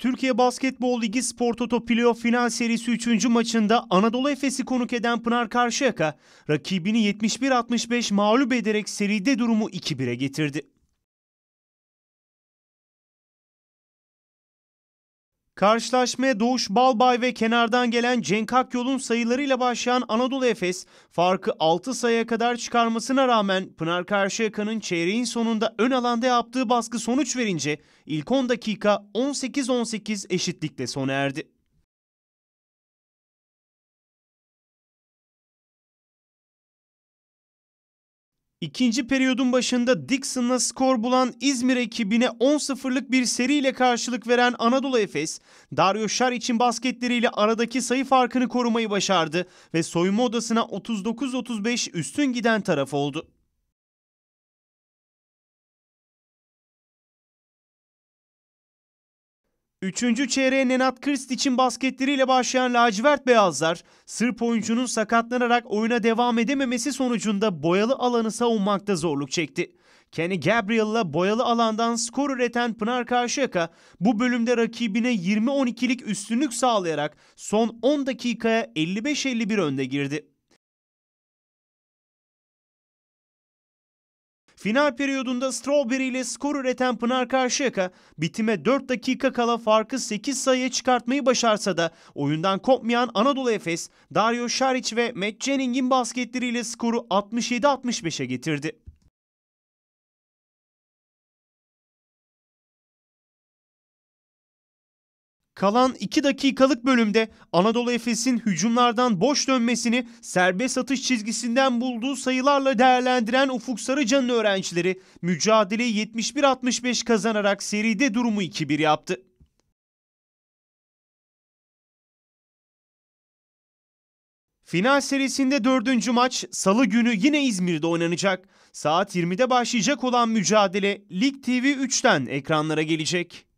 Türkiye Basketbol Ligi Spor Toto Playoff final serisi 3. maçında Anadolu Efes'i konuk eden Pınar Karşıyaka rakibini 71-65 mağlup ederek seride durumu 2-1'e getirdi. Karşılaşmaya Doğuş Balbay ve kenardan gelen Cenk Akyol'un sayılarıyla başlayan Anadolu Efes farkı 6 sayıya kadar çıkarmasına rağmen Pınar Karşıyaka'nın çeyreğin sonunda ön alanda yaptığı baskı sonuç verince ilk 10 dakika 18-18 eşitlikle sona erdi. İkinci periyodun başında Dixon'la skor bulan İzmir ekibine 10-0'lık bir seriyle karşılık veren Anadolu Efes, Dario Şar için basketleriyle aradaki sayı farkını korumayı başardı ve soyunma odasına 39-35 üstün giden taraf oldu. Üçüncü çeyreğe Nenat Krist için basketleriyle başlayan lacivert beyazlar, Sırp oyuncunun sakatlanarak oyuna devam edememesi sonucunda boyalı alanı savunmakta zorluk çekti. Kenny Gabriel'la boyalı alandan skor üreten Pınar Karşıyaka bu bölümde rakibine 20-12'lik üstünlük sağlayarak son 10 dakikaya 55-51 önde girdi. Final periyodunda Strawberry ile skor üreten Pınar Karşıyaka bitime 4 dakika kala farkı 8 sayıya çıkartmayı başarsa da oyundan kopmayan Anadolu Efes, Dario Saric ve Matt Jennings'in basketleriyle skoru 67-65'e getirdi. Kalan 2 dakikalık bölümde Anadolu Efes'in hücumlardan boş dönmesini serbest atış çizgisinden bulduğu sayılarla değerlendiren Ufuk Sarıcan'ın öğrencileri mücadeleyi 71-65 kazanarak seride durumu 2-1 yaptı. Final serisinde dördüncü maç salı günü yine İzmir'de oynanacak. Saat 20'de başlayacak olan mücadele Lig TV 3'ten ekranlara gelecek.